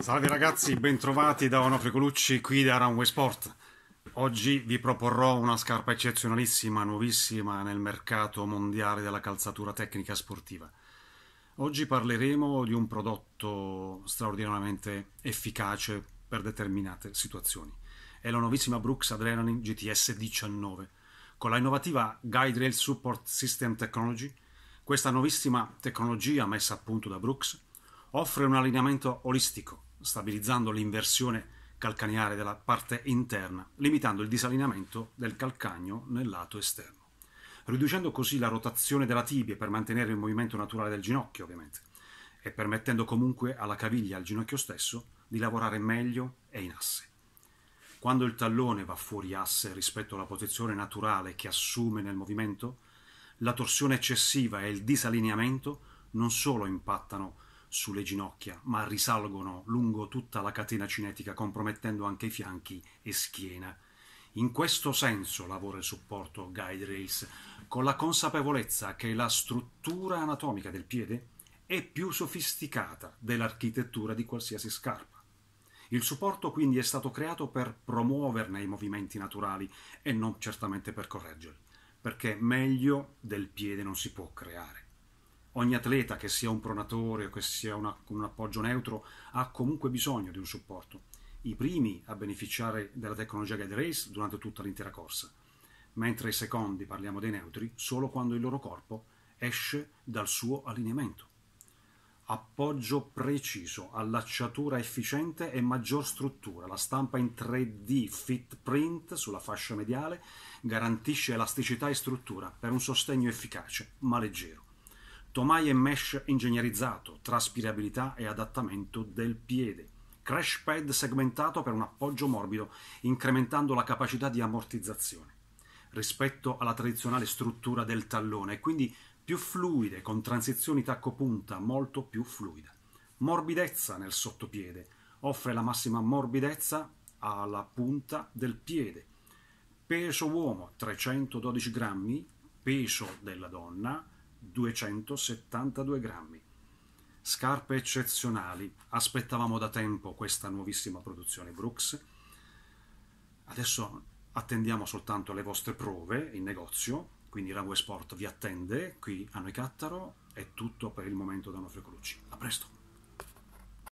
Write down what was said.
Salve ragazzi, bentrovati da Onofre Colucci qui da Runway Sport. Oggi vi proporrò una scarpa eccezionalissima, nuovissima nel mercato mondiale della calzatura tecnica sportiva. Oggi parleremo di un prodotto straordinariamente efficace per determinate situazioni. È la nuovissima Brooks Adrenaline GTS 19. Con la innovativa Guide Rail Support System Technology, questa nuovissima tecnologia messa a punto da Brooks Offre un allineamento olistico, stabilizzando l'inversione calcaneare della parte interna, limitando il disallineamento del calcagno nel lato esterno riducendo così la rotazione della tibia per mantenere il movimento naturale del ginocchio, ovviamente, e permettendo comunque alla caviglia, e al ginocchio stesso, di lavorare meglio e in asse. Quando il tallone va fuori asse rispetto alla posizione naturale che assume nel movimento, la torsione eccessiva e il disallineamento non solo impattano sulle ginocchia, ma risalgono lungo tutta la catena cinetica, compromettendo anche i fianchi e schiena. In questo senso lavora il supporto Guide Rails, con la consapevolezza che la struttura anatomica del piede è più sofisticata dell'architettura di qualsiasi scarpa. Il supporto quindi è stato creato per promuoverne i movimenti naturali e non certamente per correggerli, perché meglio del piede non si può creare ogni atleta, che sia un pronatore o che sia una, con un appoggio neutro, ha comunque bisogno di un supporto. I primi a beneficiare della tecnologia Guide Race durante tutta l'intera corsa, mentre i secondi, parliamo dei neutri, solo quando il loro corpo esce dal suo allineamento. Appoggio preciso, allacciatura efficiente e maggior struttura. La stampa in 3D fit print sulla fascia mediale garantisce elasticità e struttura per un sostegno efficace ma leggero. Tomai e mesh ingegnerizzato, traspirabilità e adattamento del piede, crash pad segmentato per un appoggio morbido, incrementando la capacità di ammortizzazione rispetto alla tradizionale struttura del tallone e quindi più fluide, con transizioni tacco-punta molto più fluida. Morbidezza nel sottopiede, offre la massima morbidezza alla punta del piede. Peso uomo 312 grammi, peso della donna 272 grammi. Scarpe eccezionali, aspettavamo da tempo questa nuovissima produzione Brooks. Adesso attendiamo soltanto le vostre prove in negozio, quindi Rague Sport vi attende qui a Noi Cattaro, è tutto per il momento da Nofre Colucci. A presto!